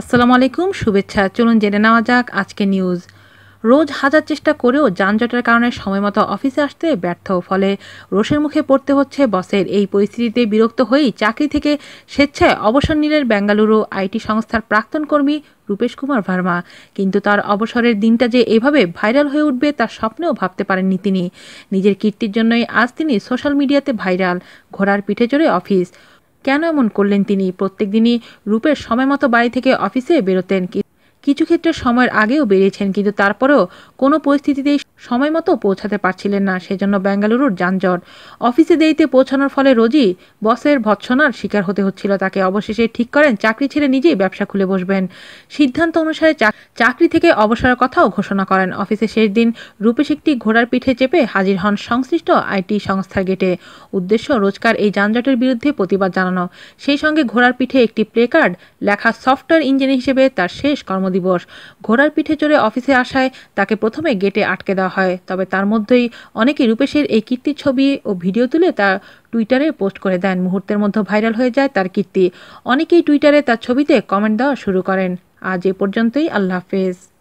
আসসালামু আলাইকুম শুভেচ্ছা চলুন জেনে নেওয়া যাক আজকে নিউজ রোজ হাজার চেষ্টা করেও যানজটের কারণে সময়মতো অফিসে আসতে ব্যর্থ ফলে রোষের মুখে পড়তে হচ্ছে বসের এই পরিস্থিতিতে বিরক্ত হয়েই চাকরি থেকে স্বেচ্ছায় অবসর নিলেন বেঙ্গালুরু আইটি সংস্থার প্রাক্তন কর্মী রূপেশ কুমার ভার্মা কিন্তু তার অবসরের দিনটা যে এভাবে ভাইরাল হয়ে উঠবে তার স্বপ্নেও ভাবতে পারেননি তিনি নিজের কীর্তির জন্যই আজ তিনি সোশ্যাল মিডিয়াতে ভাইরাল ঘোড়ার পিঠে চড়ে অফিস কেন এমন করলেন তিনি প্রত্যেক দিনই রূপের মতো বাড়ি থেকে অফিসে বেরোতেন কিছু ক্ষেত্রে সময়ের আগেও বেরিয়েছেন কিন্তু তারপরেও কোনো পরিস্থিতিতেই সময় মতো পৌঁছাতে পারছিলেন না সেজন্য বেঙ্গালুরুর যানজট অফিসে দেরিতে পৌঁছানোর ফলে রোজই বসের ভৎসনার শিকার হতে হচ্ছিল তাকে অবশেষে ঠিক করেন চাকরি ছেড়ে নিজেই ব্যবসা খুলে বসবেন সিদ্ধান্ত অনুসারে চাকরি থেকে অবসরের কথাও ঘোষণা করেন অফিসে শেষ দিন রূপেশ একটি ঘোড়ার পিঠে চেপে হাজির হন সংশ্লিষ্ট আইটি সংস্থার গেটে উদ্দেশ্য রোজকার এই যানজটের বিরুদ্ধে প্রতিবাদ জানানো সেই সঙ্গে ঘোড়ার পিঠে একটি প্লেকার্ড লেখা সফটওয়্যার ইঞ্জিনিয়ার হিসেবে তার শেষ কর্ম দিবস ঘোড়ার পিঠে চড়ে অফিসে আসায় তাকে প্রথমে গেটে আটকে দেওয়া হয় তবে তার মধ্যেই অনেকে রূপেশের এই কীর্তির ছবি ও ভিডিও তুলে তা টুইটারে পোস্ট করে দেন মুহূর্তের মধ্যে ভাইরাল হয়ে যায় তার কীর্তি অনেকেই টুইটারে তার ছবিতে কমেন্ট দেওয়া শুরু করেন আজ এ পর্যন্তই আল্লাহ হাফেজ